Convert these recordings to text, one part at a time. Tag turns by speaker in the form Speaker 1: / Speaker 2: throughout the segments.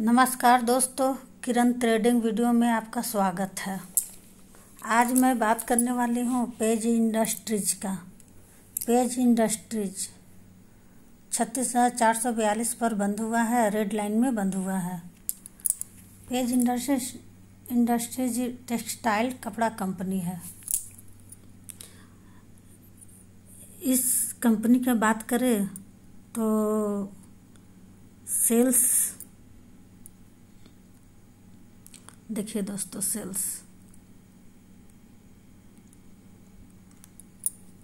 Speaker 1: नमस्कार दोस्तों किरण trading video में आपका स्वागत है आज मैं बात करने वाली हूँ पेज इंडस्ट्रीज का पेज इंडस्ट्रीज छत्तीस हज़ार चार सौ बयालीस पर बंद हुआ है रेड लाइन में बंद हुआ है पेज इंडस्ट्रीज इंडस्ट्रीज टेक्सटाइल कपड़ा कंपनी है इस कंपनी का बात करें तो सेल्स देखिए दोस्तों सेल्स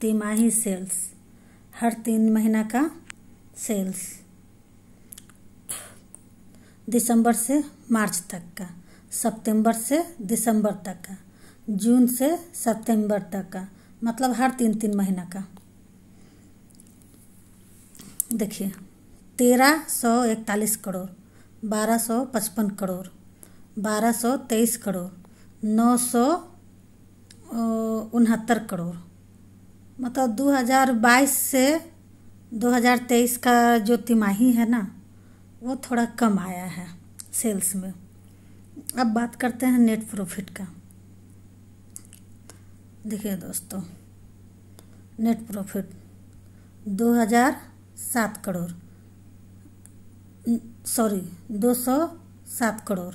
Speaker 1: तिमाही सेल्स हर तीन महीना का सेल्स दिसंबर से मार्च तक का सितंबर से दिसंबर तक का जून से सितंबर तक का मतलब हर तीन तीन महीना का देखिए तेरह सौ इकतालीस करोड़ बारह सौ पचपन करोड़ बारह सौ तेईस करोड़ नौ सौ उनहत्तर करोड़ मतलब 2022 से 2023 का जो तिमाही है ना वो थोड़ा कम आया है सेल्स में अब बात करते हैं नेट प्रॉफिट का देखिए दोस्तों net profit 2007 crore sorry 207 crore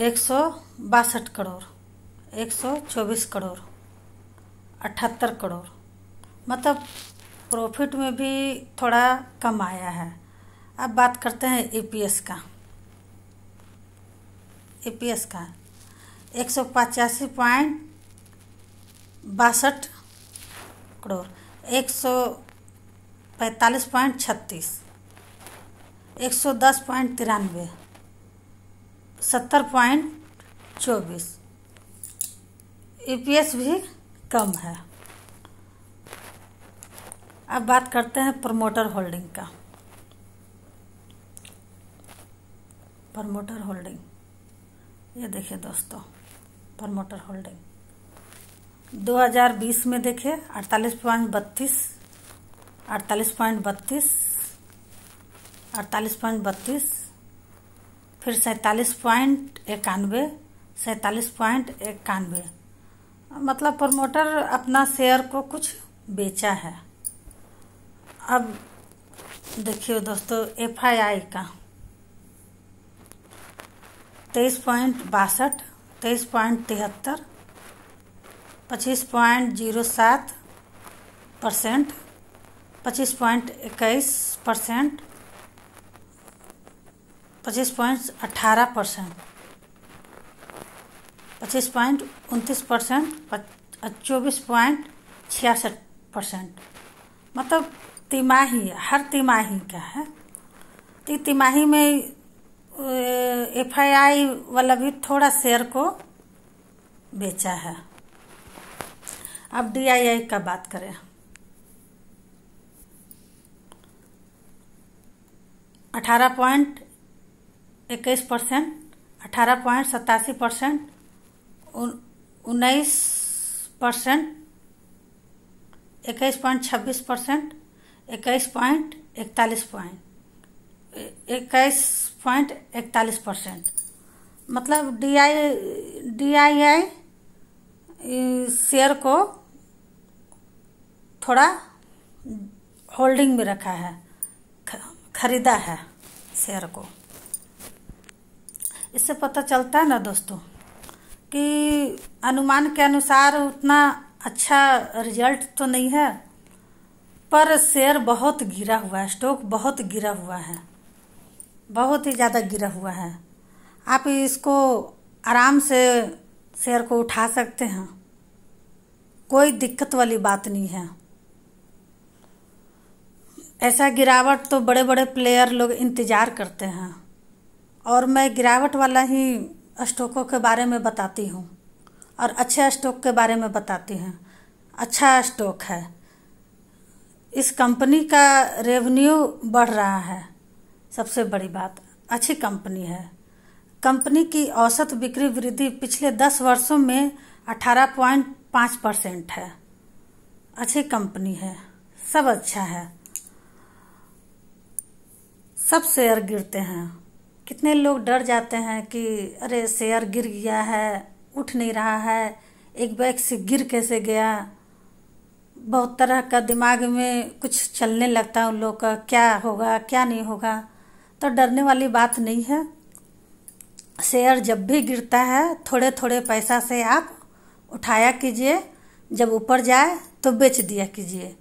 Speaker 1: एक सौ बासठ करोड़ एक सौ चौबीस करोड़ अठहत्तर करोड़ मतलब प्रॉफिट में भी थोड़ा कम आया है अब बात करते हैं ईपीएस e का ईपीएस e का एक सौ पचासी पॉइंट बासठ करोड़ एक सौ पैंतालीस पॉइंट छत्तीस एक सौ दस पॉइंट तिरानवे सत्तर पॉइंट चौबीस ईपीएस e भी कम है अब बात करते हैं प्रमोटर होल्डिंग का प्रमोटर होल्डिंग ये देखिए दोस्तों प्रमोटर होल्डिंग 2020 में देखिए अड़तालीस पॉइंट बत्तीस अड़तालीस पॉइंट बत्तीस अड़तालीस पॉइंट बत्तीस फिर सैतालीस पॉइंट इक्यानवे सैंतालीस पॉइंट इक्यानवे मतलब प्रमोटर अपना शेयर को कुछ बेचा है अब देखिए दोस्तों एफ आई आई का तेईस पॉइंट बासठ तेईस पॉइंट तिहत्तर पच्चीस पॉइंट जीरो सात परसेंट पच्चीस पॉइंट इक्कीस परसेंट पच्चीस पॉइंट अट्ठारह परसेंट पच्चीस पॉइंट उनतीस परसेंट चौबीस पॉइंट छियासठ परसेंट मतलब तिमाही हर तिमाही का है तो तिमाही में एफ आई आई वाला भी थोड़ा शेयर को बेचा है अब डी आई आई का बात करें अठारह पॉइंट इक्कीस परसेंट अठारह पॉइंट सतासी परसेंट उन्नीस परसेंट इक्कीस पॉइंट छब्बीस परसेंट इक्कीस पॉइंट इकतालीस पॉइंट इक्कीस पॉइंट इकतालीस परसेंट मतलब D I D I I share को थोड़ा होल्डिंग में रखा है खरीदा है शेयर को इससे पता चलता है ना दोस्तों कि अनुमान के अनुसार उतना अच्छा रिजल्ट तो नहीं है पर शेयर बहुत गिरा हुआ है स्टॉक बहुत गिरा हुआ है बहुत ही ज़्यादा गिरा हुआ है आप इसको आराम से शेयर को उठा सकते हैं कोई दिक्कत वाली बात नहीं है ऐसा गिरावट तो बड़े बड़े प्लेयर लोग इंतज़ार करते हैं और मैं गिरावट वाला ही स्टॉकों के बारे में बताती हूँ और अच्छे स्टॉक के बारे में बताती हैं अच्छा स्टॉक है इस कंपनी का रेवेन्यू बढ़ रहा है सबसे बड़ी बात अच्छी कंपनी है कंपनी की औसत बिक्री वृद्धि पिछले दस वर्षों में अठारह पॉइंट पाँच परसेंट है अच्छी कंपनी है सब अच्छा है सब शेयर गिरते हैं कितने लोग डर जाते हैं कि अरे शेयर गिर गया है उठ नहीं रहा है एक बैग से गिर कैसे गया बहुत तरह का दिमाग में कुछ चलने लगता है उन लोग का क्या होगा क्या नहीं होगा तो डरने वाली बात नहीं है शेयर जब भी गिरता है थोड़े थोड़े पैसा से आप उठाया कीजिए जब ऊपर जाए तो बेच दिया कीजिए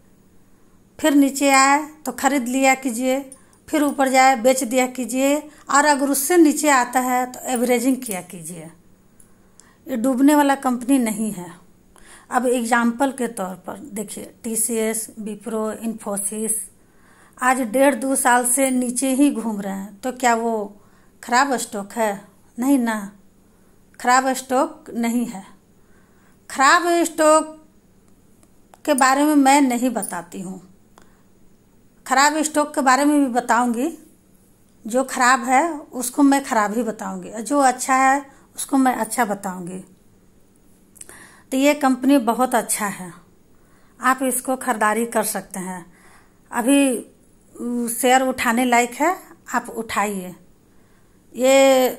Speaker 1: फिर नीचे आए तो खरीद लिया कीजिए फिर ऊपर जाए बेच दिया कीजिए और अगर उससे नीचे आता है तो एवरेजिंग किया कीजिए ये डूबने वाला कंपनी नहीं है अब एग्जाम्पल के तौर पर देखिए T C S Wipro Infosys आज डेढ़ दो साल से नीचे ही घूम रहे हैं तो क्या वो खराब स्टॉक है नहीं ना खराब स्टॉक नहीं है खराब स्टॉक के बारे में मैं नहीं बताती हूँ ख़राब स्टॉक के बारे में भी बताऊंगी जो ख़राब है उसको मैं ख़राब ही बताऊंगी और जो अच्छा है उसको मैं अच्छा बताऊंगी तो ये कंपनी बहुत अच्छा है आप इसको खरीदारी कर सकते हैं अभी शेयर उठाने लायक है आप उठाइए ये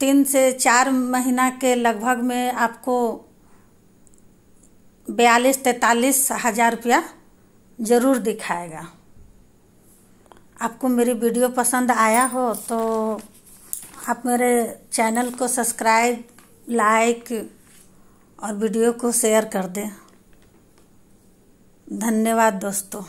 Speaker 1: तीन से चार महीना के लगभग में आपको बयालीस तैतालीस हज़ार रुपया ज़रूर दिखाएगा आपको मेरी वीडियो पसंद आया हो तो आप मेरे चैनल को सब्सक्राइब लाइक और वीडियो को शेयर कर दें धन्यवाद दोस्तों